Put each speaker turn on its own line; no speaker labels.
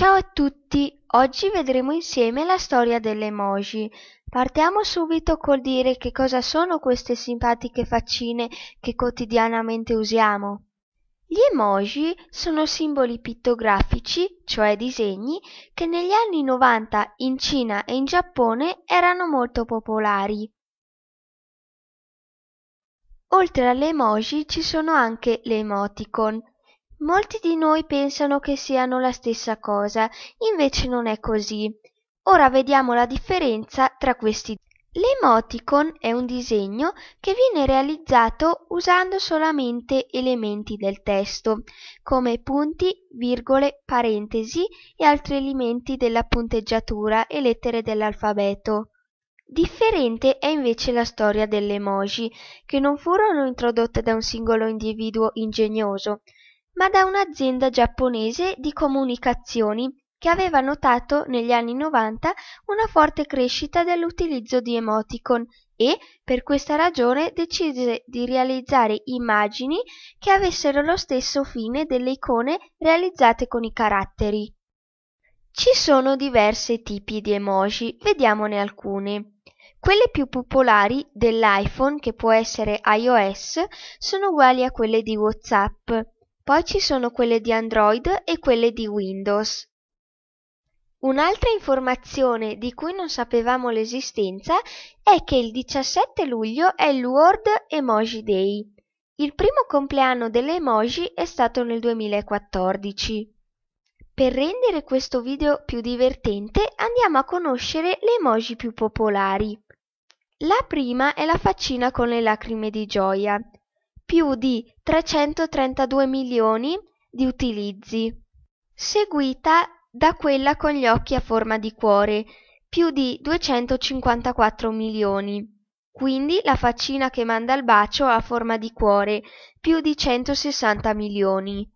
Ciao a tutti, oggi vedremo insieme la storia delle emoji. Partiamo subito col dire che cosa sono queste simpatiche faccine che quotidianamente usiamo. Gli emoji sono simboli pittografici, cioè disegni, che negli anni 90 in Cina e in Giappone erano molto popolari. Oltre alle emoji ci sono anche le emoticon, molti di noi pensano che siano la stessa cosa invece non è così ora vediamo la differenza tra questi due. l'emoticon è un disegno che viene realizzato usando solamente elementi del testo come punti virgole parentesi e altri elementi della punteggiatura e lettere dell'alfabeto Differente è invece la storia delle emoji, che non furono introdotte da un singolo individuo ingegnoso, ma da un'azienda giapponese di comunicazioni che aveva notato negli anni 90 una forte crescita dell'utilizzo di emoticon e per questa ragione decise di realizzare immagini che avessero lo stesso fine delle icone realizzate con i caratteri. Ci sono diversi tipi di emoji, vediamone alcune. Quelle più popolari dell'iPhone, che può essere iOS, sono uguali a quelle di WhatsApp. Poi ci sono quelle di Android e quelle di Windows. Un'altra informazione di cui non sapevamo l'esistenza è che il 17 luglio è il World Emoji Day. Il primo compleanno delle emoji è stato nel 2014. Per rendere questo video più divertente andiamo a conoscere le emoji più popolari. La prima è la faccina con le lacrime di gioia più di 332 milioni di utilizzi, seguita da quella con gli occhi a forma di cuore, più di 254 milioni. Quindi la faccina che manda il bacio a forma di cuore, più di 160 milioni.